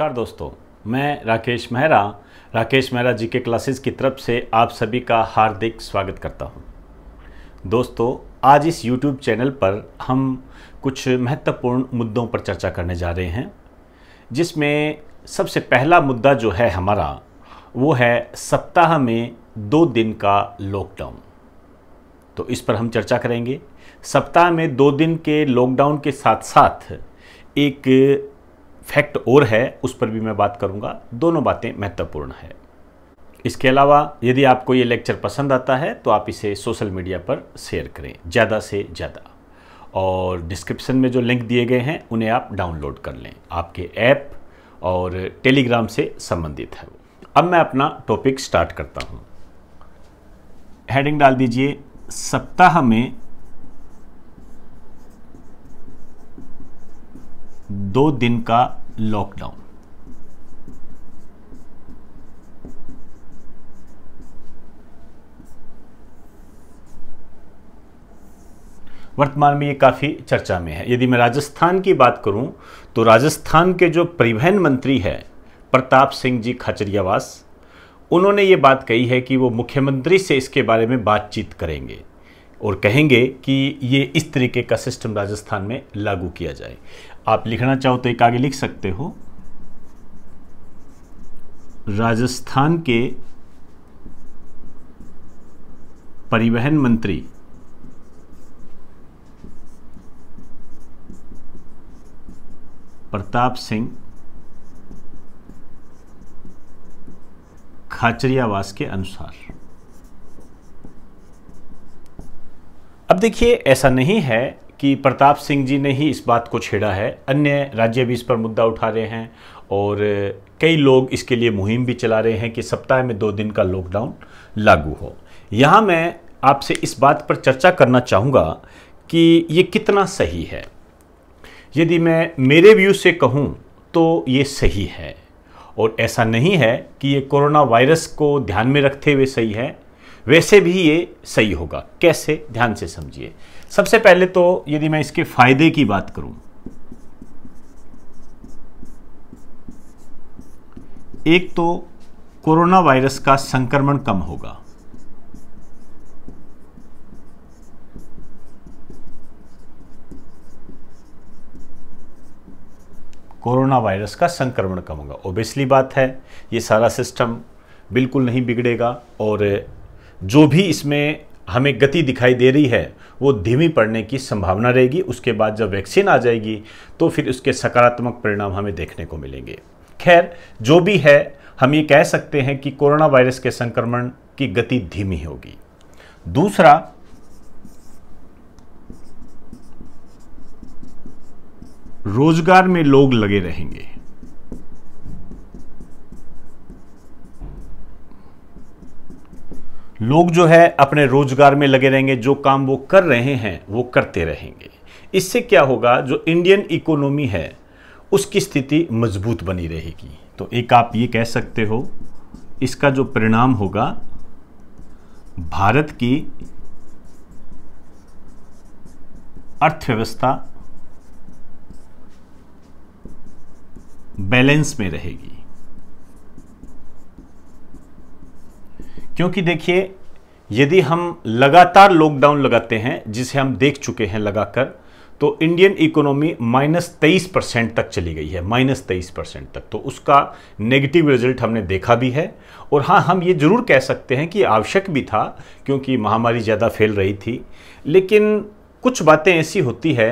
नमस्कार दोस्तों मैं राकेश मेहरा राकेश मेहरा जी के क्लासेस की तरफ से आप सभी का हार्दिक स्वागत करता हूं। दोस्तों आज इस YouTube चैनल पर हम कुछ महत्वपूर्ण मुद्दों पर चर्चा करने जा रहे हैं जिसमें सबसे पहला मुद्दा जो है हमारा वो है सप्ताह में दो दिन का लॉकडाउन तो इस पर हम चर्चा करेंगे सप्ताह में दो दिन के लॉकडाउन के साथ साथ एक फैक्ट और है उस पर भी मैं बात करूंगा दोनों बातें महत्वपूर्ण है इसके अलावा यदि आपको ये लेक्चर पसंद आता है तो आप इसे सोशल मीडिया पर शेयर करें ज़्यादा से ज़्यादा और डिस्क्रिप्शन में जो लिंक दिए गए हैं उन्हें आप डाउनलोड कर लें आपके ऐप और टेलीग्राम से संबंधित है अब मैं अपना टॉपिक स्टार्ट करता हूँ हेडिंग डाल दीजिए सप्ताह में दो दिन का लॉकडाउन वर्तमान में ये काफ़ी चर्चा में है यदि मैं राजस्थान की बात करूं तो राजस्थान के जो परिवहन मंत्री है प्रताप सिंह जी खचरियावास उन्होंने ये बात कही है कि वो मुख्यमंत्री से इसके बारे में बातचीत करेंगे और कहेंगे कि ये इस तरीके का सिस्टम राजस्थान में लागू किया जाए आप लिखना चाहो तो एक आगे लिख सकते हो राजस्थान के परिवहन मंत्री प्रताप सिंह खाचरियावास के अनुसार अब देखिए ऐसा नहीं है कि प्रताप सिंह जी ने ही इस बात को छेड़ा है अन्य राज्य भी इस पर मुद्दा उठा रहे हैं और कई लोग इसके लिए मुहिम भी चला रहे हैं कि सप्ताह में दो दिन का लॉकडाउन लागू हो यहाँ मैं आपसे इस बात पर चर्चा करना चाहूँगा कि ये कितना सही है यदि मैं मेरे व्यू से कहूँ तो ये सही है और ऐसा नहीं है कि ये कोरोना वायरस को ध्यान में रखते हुए सही है वैसे भी ये सही होगा कैसे ध्यान से समझिए सबसे पहले तो यदि मैं इसके फायदे की बात करूं एक तो कोरोना वायरस का संक्रमण कम होगा कोरोना वायरस का संक्रमण कम होगा ओबियसली बात है ये सारा सिस्टम बिल्कुल नहीं बिगड़ेगा और जो भी इसमें हमें गति दिखाई दे रही है वो धीमी पड़ने की संभावना रहेगी उसके बाद जब वैक्सीन आ जाएगी तो फिर उसके सकारात्मक परिणाम हमें देखने को मिलेंगे खैर जो भी है हम ये कह सकते हैं कि कोरोना वायरस के संक्रमण की गति धीमी होगी दूसरा रोजगार में लोग लगे रहेंगे लोग जो है अपने रोजगार में लगे रहेंगे जो काम वो कर रहे हैं वो करते रहेंगे इससे क्या होगा जो इंडियन इकोनॉमी है उसकी स्थिति मजबूत बनी रहेगी तो एक आप ये कह सकते हो इसका जो परिणाम होगा भारत की अर्थव्यवस्था बैलेंस में रहेगी क्योंकि देखिए यदि हम लगातार लॉकडाउन लगाते हैं जिसे हम देख चुके हैं लगाकर तो इंडियन इकोनॉमी माइनस तेईस परसेंट तक चली गई है माइनस तेईस परसेंट तक तो उसका नेगेटिव रिजल्ट हमने देखा भी है और हाँ हम ये ज़रूर कह सकते हैं कि आवश्यक भी था क्योंकि महामारी ज़्यादा फैल रही थी लेकिन कुछ बातें ऐसी होती है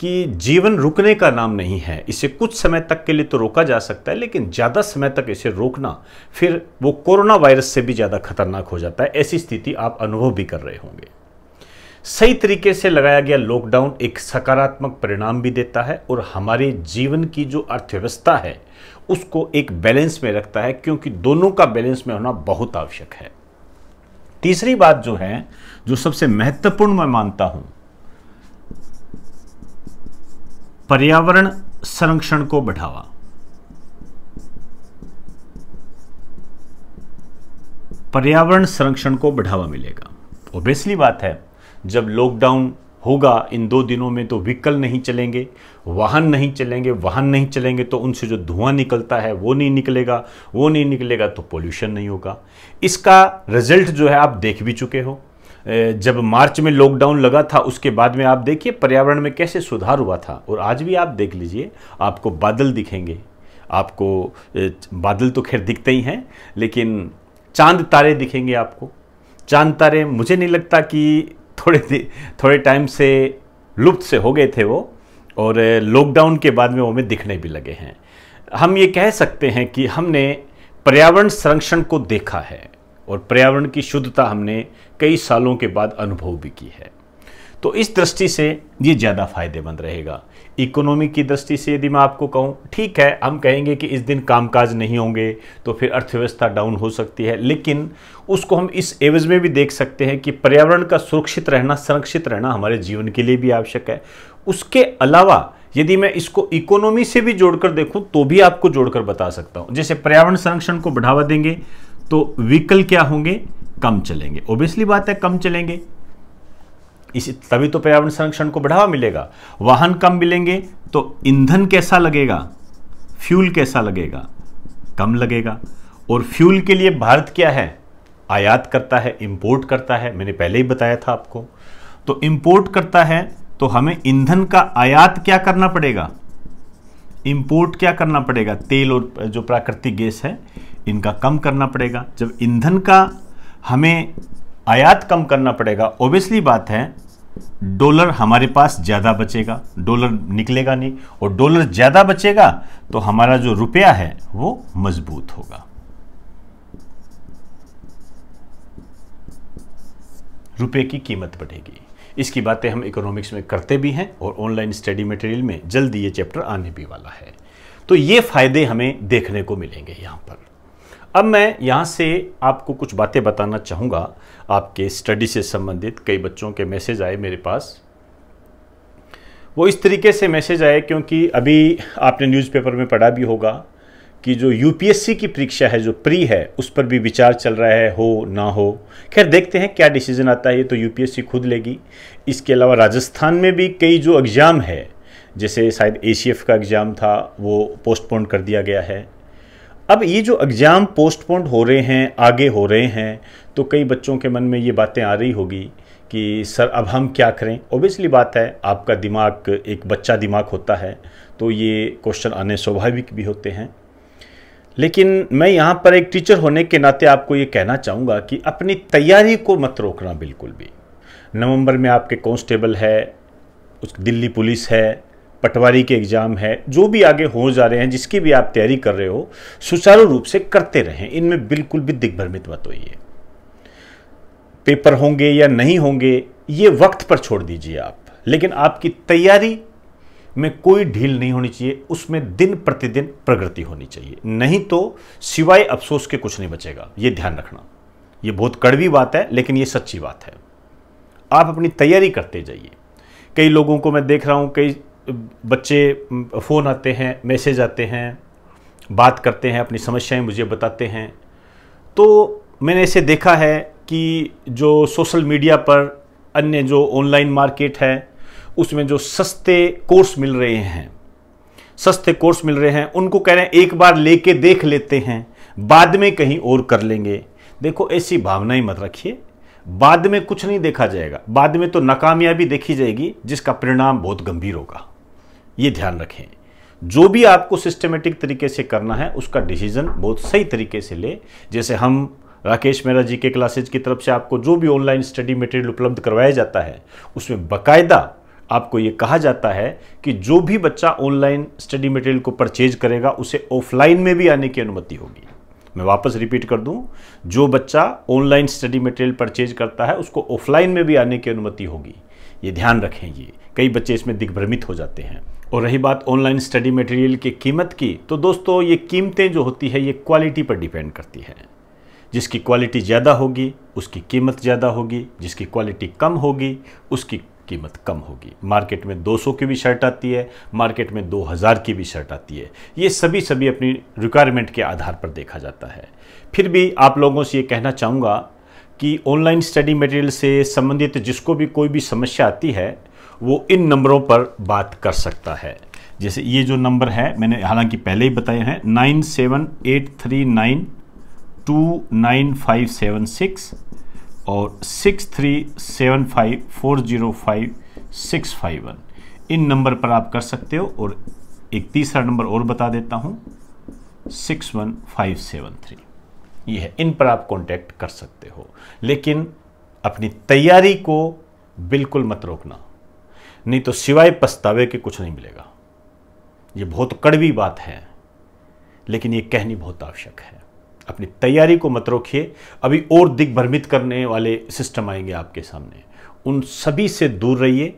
कि जीवन रुकने का नाम नहीं है इसे कुछ समय तक के लिए तो रोका जा सकता है लेकिन ज़्यादा समय तक इसे रोकना फिर वो कोरोना वायरस से भी ज़्यादा खतरनाक हो जाता है ऐसी स्थिति आप अनुभव भी कर रहे होंगे सही तरीके से लगाया गया लॉकडाउन एक सकारात्मक परिणाम भी देता है और हमारे जीवन की जो अर्थव्यवस्था है उसको एक बैलेंस में रखता है क्योंकि दोनों का बैलेंस में होना बहुत आवश्यक है तीसरी बात जो है जो सबसे महत्वपूर्ण मैं मानता हूं पर्यावरण संरक्षण को बढ़ावा पर्यावरण संरक्षण को बढ़ावा मिलेगा ओबियसली बात है जब लॉकडाउन होगा इन दो दिनों में तो व्हीकल नहीं चलेंगे वाहन नहीं चलेंगे वाहन नहीं चलेंगे तो उनसे जो धुआं निकलता है वो नहीं निकलेगा वो नहीं निकलेगा तो पोल्यूशन नहीं होगा इसका रिजल्ट जो है आप देख भी चुके हो जब मार्च में लॉकडाउन लगा था उसके बाद में आप देखिए पर्यावरण में कैसे सुधार हुआ था और आज भी आप देख लीजिए आपको बादल दिखेंगे आपको बादल तो खैर दिखते ही हैं लेकिन चांद तारे दिखेंगे आपको चांद तारे मुझे नहीं लगता कि थोड़े थोड़े टाइम से लुप्त से हो गए थे वो और लॉकडाउन के बाद में वो हमें दिखने भी लगे हैं हम ये कह सकते हैं कि हमने पर्यावरण संरक्षण को देखा है और पर्यावरण की शुद्धता हमने कई सालों के बाद अनुभव भी की है तो इस दृष्टि से ये ज़्यादा फायदेमंद रहेगा इकोनॉमी की दृष्टि से यदि मैं आपको कहूँ ठीक है हम कहेंगे कि इस दिन कामकाज नहीं होंगे तो फिर अर्थव्यवस्था डाउन हो सकती है लेकिन उसको हम इस एवज में भी देख सकते हैं कि पर्यावरण का सुरक्षित रहना संरक्षित रहना हमारे जीवन के लिए भी आवश्यक है उसके अलावा यदि मैं इसको इकोनॉमी से भी जोड़कर देखूं तो भी आपको जोड़कर बता सकता हूं जैसे पर्यावरण संरक्षण को बढ़ावा देंगे तो व्हीकल क्या होंगे कम चलेंगे ओबियसली बात है कम चलेंगे इस तभी तो पर्यावरण संरक्षण को बढ़ावा मिलेगा वाहन कम मिलेंगे तो ईंधन कैसा लगेगा फ्यूल कैसा लगेगा कम लगेगा और फ्यूल के लिए भारत क्या है आयात करता है इंपोर्ट करता है मैंने पहले ही बताया था आपको तो इंपोर्ट करता है तो हमें ईंधन का आयात क्या करना पड़ेगा इंपोर्ट क्या करना पड़ेगा तेल और जो प्राकृतिक गैस है इनका कम करना पड़ेगा जब ईंधन का हमें आयात कम करना पड़ेगा ओबियसली बात है डॉलर हमारे पास ज़्यादा बचेगा डॉलर निकलेगा नहीं और डॉलर ज़्यादा बचेगा तो हमारा जो रुपया है वो मजबूत होगा रुपये की कीमत बढ़ेगी इसकी बातें हम इकोनॉमिक्स में करते भी हैं और ऑनलाइन स्टडी मटेरियल में जल्दी ये चैप्टर आने भी वाला है तो ये फ़ायदे हमें देखने को मिलेंगे यहां पर अब मैं यहाँ से आपको कुछ बातें बताना चाहूँगा आपके स्टडी से संबंधित कई बच्चों के मैसेज आए मेरे पास वो इस तरीके से मैसेज आए क्योंकि अभी आपने न्यूज़पेपर में पढ़ा भी होगा कि जो यूपीएससी की परीक्षा है जो प्री है उस पर भी विचार चल रहा है हो ना हो खैर देखते हैं क्या डिसीज़न आता है ये तो यूपीएससी खुद लेगी इसके अलावा राजस्थान में भी कई जो एग्ज़ाम है जैसे शायद ए का एग्ज़ाम था वो पोस्टपोन कर दिया गया है अब ये जो एग्ज़ाम पोस्टपोन्ड हो रहे हैं आगे हो रहे हैं तो कई बच्चों के मन में ये बातें आ रही होगी कि सर अब हम क्या करें ओबियसली बात है आपका दिमाग एक बच्चा दिमाग होता है तो ये क्वेश्चन आने स्वाभाविक भी होते हैं लेकिन मैं यहाँ पर एक टीचर होने के नाते आपको ये कहना चाहूँगा कि अपनी तैयारी को मत रोकना बिल्कुल भी नवंबर में आपके कॉन्स्टेबल है उस दिल्ली पुलिस है पटवारी के एग्ज़ाम है जो भी आगे हो जा रहे हैं जिसकी भी आप तैयारी कर रहे हो सुचारू रूप से करते रहें इनमें बिल्कुल भी दिग्भ्रमित मत होइए पेपर होंगे या नहीं होंगे ये वक्त पर छोड़ दीजिए आप लेकिन आपकी तैयारी में कोई ढील नहीं होनी चाहिए उसमें दिन प्रतिदिन प्रगति होनी चाहिए नहीं तो सिवाय अफसोस के कुछ नहीं बचेगा ये ध्यान रखना ये बहुत कड़वी बात है लेकिन ये सच्ची बात है आप अपनी तैयारी करते जाइए कई लोगों को मैं देख रहा हूँ कई बच्चे फ़ोन आते हैं मैसेज आते हैं बात करते हैं अपनी समस्याएं मुझे बताते हैं तो मैंने ऐसे देखा है कि जो सोशल मीडिया पर अन्य जो ऑनलाइन मार्केट है उसमें जो सस्ते कोर्स मिल रहे हैं सस्ते कोर्स मिल रहे हैं उनको कह रहे हैं एक बार लेके देख लेते हैं बाद में कहीं और कर लेंगे देखो ऐसी भावना ही मत रखिए बाद में कुछ नहीं देखा जाएगा बाद में तो नाकामयाबी देखी जाएगी जिसका परिणाम बहुत गंभीर होगा ये ध्यान रखें जो भी आपको सिस्टमेटिक तरीके से करना है उसका डिसीजन बहुत सही तरीके से ले जैसे हम राकेश मेहरा जी के क्लासेज की तरफ से आपको जो भी ऑनलाइन स्टडी मटेरियल उपलब्ध करवाया जाता है उसमें बकायदा आपको ये कहा जाता है कि जो भी बच्चा ऑनलाइन स्टडी मटेरियल को परचेज करेगा उसे ऑफलाइन में भी आने की अनुमति होगी मैं वापस रिपीट कर दूं जो बच्चा ऑनलाइन स्टडी मटेरियल परचेज करता है उसको ऑफलाइन में भी आने की अनुमति होगी ये ध्यान रखें ये कई बच्चे इसमें दिग्भ्रमित हो जाते हैं और रही बात ऑनलाइन स्टडी मटेरियल की कीमत की तो दोस्तों ये कीमतें जो होती है ये क्वालिटी पर डिपेंड करती है जिसकी क्वालिटी ज़्यादा होगी उसकी कीमत ज़्यादा होगी जिसकी क्वालिटी कम होगी उसकी कीमत कम होगी मार्केट में 200 की भी शर्ट आती है मार्केट में 2000 की भी शर्ट आती है ये सभी सभी अपनी रिक्वायरमेंट के आधार पर देखा जाता है फिर भी आप लोगों से ये कहना चाहूँगा कि ऑनलाइन स्टडी मटेरियल से संबंधित जिसको भी कोई भी समस्या आती है वो इन नंबरों पर बात कर सकता है जैसे ये जो नंबर है मैंने हालांकि पहले ही बताए हैं nine seven eight three nine two nine five seven six और six three seven five four zero five six five one इन नंबर पर आप कर सकते हो और एक तीसरा नंबर और बता देता हूँ six one five seven three ये है इन पर आप कांटेक्ट कर सकते हो लेकिन अपनी तैयारी को बिल्कुल मत रोकना नहीं तो सिवाय पछतावे के कुछ नहीं मिलेगा ये बहुत कड़वी बात है लेकिन ये कहनी बहुत आवश्यक है अपनी तैयारी को मत रोकिए अभी और दिग्भ्रमित करने वाले सिस्टम आएंगे आपके सामने उन सभी से दूर रहिए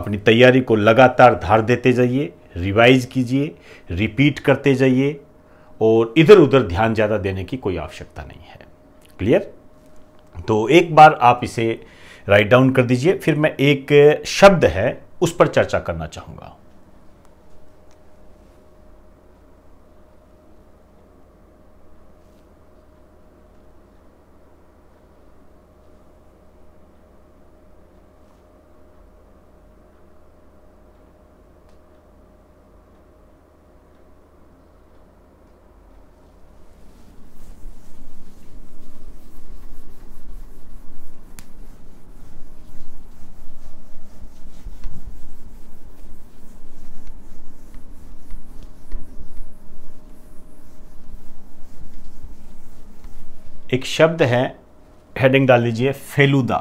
अपनी तैयारी को लगातार धार देते जाइए रिवाइज कीजिए रिपीट करते जाइए और इधर उधर ध्यान ज़्यादा देने की कोई आवश्यकता नहीं है क्लियर तो एक बार आप इसे राइट डाउन कर दीजिए फिर मैं एक शब्द है उस पर चर्चा करना चाहूँगा एक शब्द है हेडिंग डाल लीजिए फेलुदा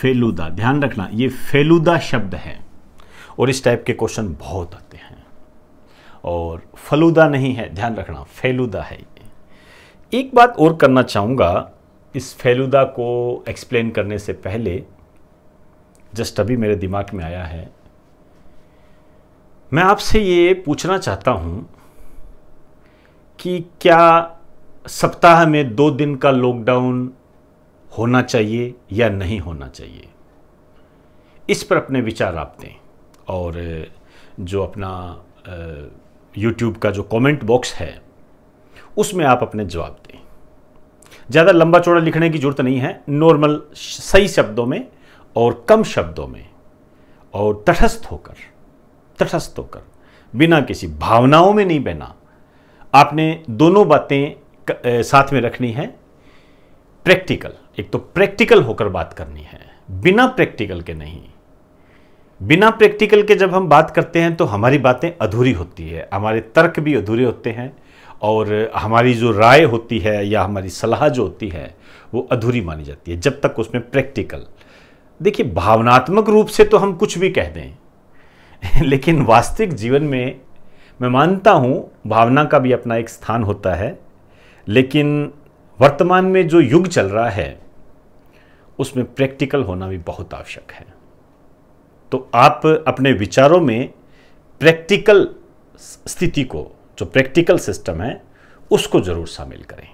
फेलुदा ध्यान रखना ये फेलुदा शब्द है और इस टाइप के क्वेश्चन बहुत आते हैं और फलूदा नहीं है ध्यान रखना फेलुदा है एक बात और करना चाहूंगा इस फेलुदा को एक्सप्लेन करने से पहले जस्ट अभी मेरे दिमाग में आया है मैं आपसे ये पूछना चाहता हूं कि क्या सप्ताह में दो दिन का लॉकडाउन होना चाहिए या नहीं होना चाहिए इस पर अपने विचार आप दें और जो अपना यूट्यूब का जो कमेंट बॉक्स है उसमें आप अपने जवाब दें ज़्यादा लंबा चौड़ा लिखने की ज़रूरत नहीं है नॉर्मल सही शब्दों में और कम शब्दों में और तटस्थ होकर तटस्थ होकर बिना किसी भावनाओं में नहीं बहना आपने दोनों बातें साथ में रखनी है प्रैक्टिकल एक तो प्रैक्टिकल होकर बात करनी है बिना प्रैक्टिकल के नहीं बिना प्रैक्टिकल के जब हम बात करते हैं तो हमारी बातें अधूरी होती है हमारे तर्क भी अधूरे होते हैं और हमारी जो राय होती है या हमारी सलाह जो होती है वो अधूरी मानी जाती है जब तक उसमें प्रैक्टिकल देखिए भावनात्मक रूप से तो हम कुछ भी कह दें लेकिन वास्तविक जीवन में मैं मानता हूँ भावना का भी अपना एक स्थान होता है लेकिन वर्तमान में जो युग चल रहा है उसमें प्रैक्टिकल होना भी बहुत आवश्यक है तो आप अपने विचारों में प्रैक्टिकल स्थिति को जो प्रैक्टिकल सिस्टम है उसको ज़रूर शामिल करें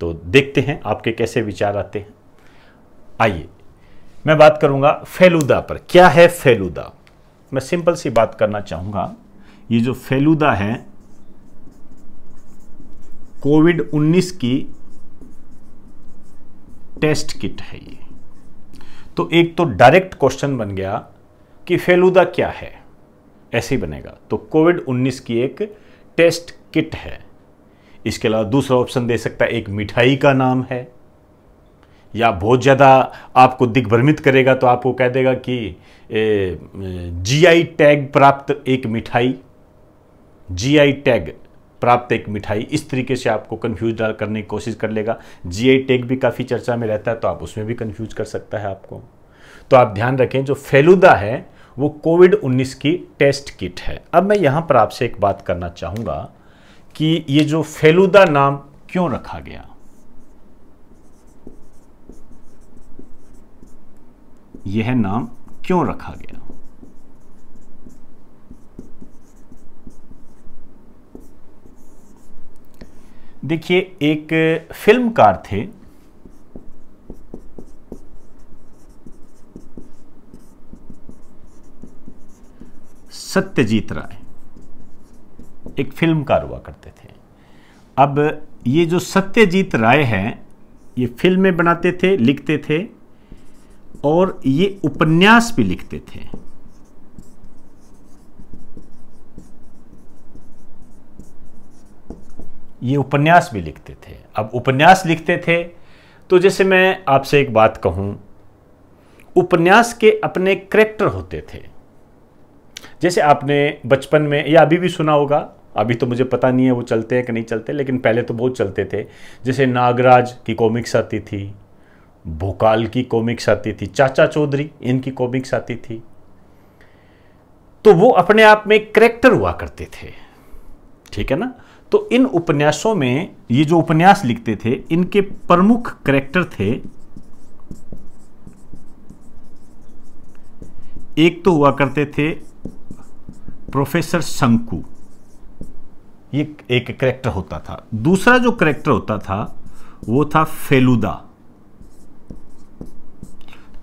तो देखते हैं आपके कैसे विचार आते हैं आइए मैं बात करूंगा फेलुदा पर क्या है फेलुदा मैं सिंपल सी बात करना चाहूँगा ये जो फेलुदा है कोविड 19 की टेस्ट किट है ये तो एक तो डायरेक्ट क्वेश्चन बन गया कि फेलुदा क्या है ऐसे ही बनेगा तो कोविड 19 की एक टेस्ट किट है इसके अलावा दूसरा ऑप्शन दे सकता है एक मिठाई का नाम है या बहुत ज़्यादा आपको दिग्भ्रमित करेगा तो आपको कह देगा कि जी आई टैग प्राप्त एक मिठाई जीआई टैग प्राप्त एक मिठाई इस तरीके से आपको कन्फ्यूज करने की कोशिश कर लेगा जीआई टैग भी काफ़ी चर्चा में रहता है तो आप उसमें भी कन्फ्यूज कर सकता है आपको तो आप ध्यान रखें जो फेलुदा है वो कोविड 19 की टेस्ट किट है अब मैं यहाँ पर आपसे एक बात करना चाहूँगा कि ये जो फेलुदा नाम क्यों रखा गया यह नाम क्यों रखा गया देखिए एक फिल्मकार थे सत्यजीत राय एक फिल्मकार हुआ करते थे अब ये जो सत्यजीत राय हैं ये फिल्में बनाते थे लिखते थे और ये उपन्यास भी लिखते थे ये उपन्यास भी लिखते थे अब उपन्यास लिखते थे तो जैसे मैं आपसे एक बात कहूं उपन्यास के अपने करेक्टर होते थे जैसे आपने बचपन में या अभी भी सुना होगा अभी तो मुझे पता नहीं है वो चलते हैं कि नहीं चलते लेकिन पहले तो बहुत चलते थे जैसे नागराज की कॉमिक्स आती थी भोकाल की कॉमिक्स आती थी चाचा चौधरी इनकी कॉमिक्स आती थी तो वो अपने आप में करेक्टर हुआ करते थे ठीक है ना तो इन उपन्यासों में ये जो उपन्यास लिखते थे इनके प्रमुख करेक्टर थे एक तो हुआ करते थे प्रोफेसर शंकु ये एक करेक्टर होता था दूसरा जो करेक्टर होता था वो था फेलुदा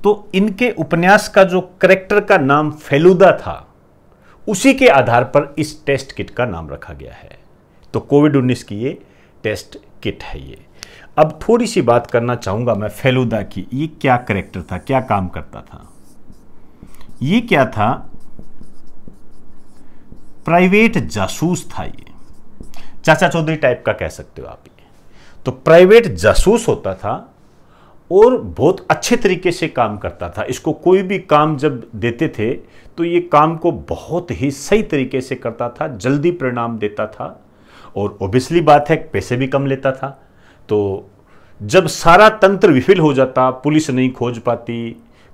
तो इनके उपन्यास का जो करेक्टर का नाम फेलुदा था उसी के आधार पर इस टेस्ट किट का नाम रखा गया है तो कोविड उन्नीस की ये टेस्ट किट है ये अब थोड़ी सी बात करना चाहूंगा मैं फेलुदा की ये क्या करेक्टर था क्या काम करता था ये क्या था प्राइवेट जासूस था ये चाचा चौधरी टाइप का कह सकते हो आप ये तो प्राइवेट जासूस होता था और बहुत अच्छे तरीके से काम करता था इसको कोई भी काम जब देते थे तो ये काम को बहुत ही सही तरीके से करता था जल्दी परिणाम देता था और ओबियसली बात है पैसे भी कम लेता था तो जब सारा तंत्र विफिल हो जाता पुलिस नहीं खोज पाती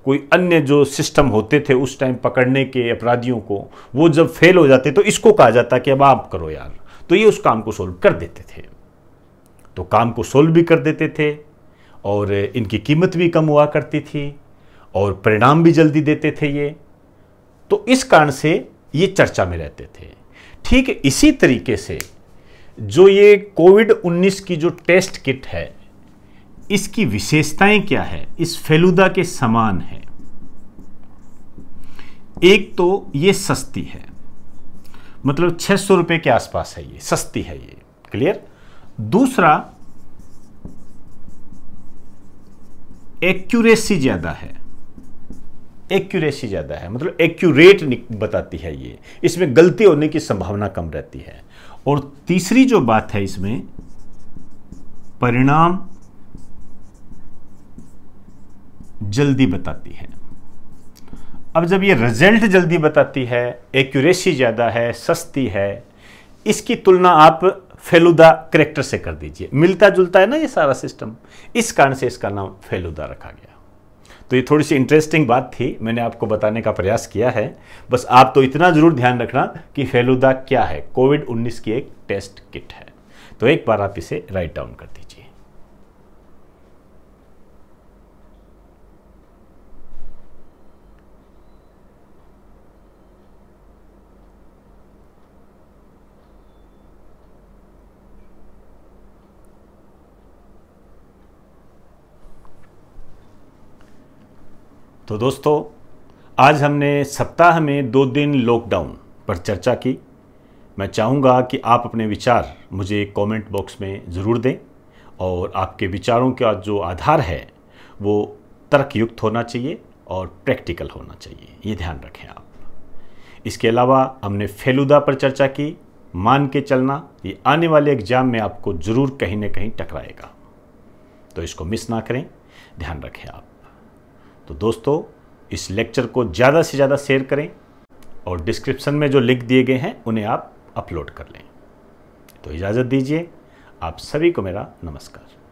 कोई अन्य जो सिस्टम होते थे उस टाइम पकड़ने के अपराधियों को वो जब फेल हो जाते तो इसको कहा जाता कि अब आप करो यार तो ये उस काम को सोल्व कर देते थे तो काम को सोल्व भी कर देते थे और इनकी कीमत भी कम हुआ करती थी और परिणाम भी जल्दी देते थे ये तो इस कारण से ये चर्चा में रहते थे ठीक इसी तरीके से जो ये कोविड 19 की जो टेस्ट किट है इसकी विशेषताएं क्या है इस फेलुदा के समान है एक तो ये सस्ती है मतलब छह सौ के आसपास है ये सस्ती है ये क्लियर दूसरा एक्यूरेसी ज्यादा है एक्यूरेसी ज़्यादा है मतलब एक्यूरेट बताती है ये इसमें गलती होने की संभावना कम रहती है और तीसरी जो बात है इसमें परिणाम जल्दी बताती है अब जब ये रिजल्ट जल्दी बताती है एक्यूरेसी ज़्यादा है सस्ती है इसकी तुलना आप फेलुदा करेक्टर से कर दीजिए मिलता जुलता है ना ये सारा सिस्टम इस कारण से इसका नाम फेलुदा रखा गया तो ये थोड़ी सी इंटरेस्टिंग बात थी मैंने आपको बताने का प्रयास किया है बस आप तो इतना ज़रूर ध्यान रखना कि फेलुदा क्या है कोविड 19 की एक टेस्ट किट है तो एक बार आप इसे राइट डाउन कर दीजिए तो दोस्तों आज हमने सप्ताह में दो दिन लॉकडाउन पर चर्चा की मैं चाहूँगा कि आप अपने विचार मुझे कमेंट बॉक्स में ज़रूर दें और आपके विचारों का जो आधार है वो तर्कयुक्त होना चाहिए और प्रैक्टिकल होना चाहिए ये ध्यान रखें आप इसके अलावा हमने फेलुदा पर चर्चा की मान के चलना ये आने वाले एग्जाम में आपको ज़रूर कहीं ना कहीं टकराएगा तो इसको मिस ना करें ध्यान रखें आप तो दोस्तों इस लेक्चर को ज़्यादा से ज़्यादा शेयर करें और डिस्क्रिप्शन में जो लिंक दिए गए हैं उन्हें आप अपलोड कर लें तो इजाज़त दीजिए आप सभी को मेरा नमस्कार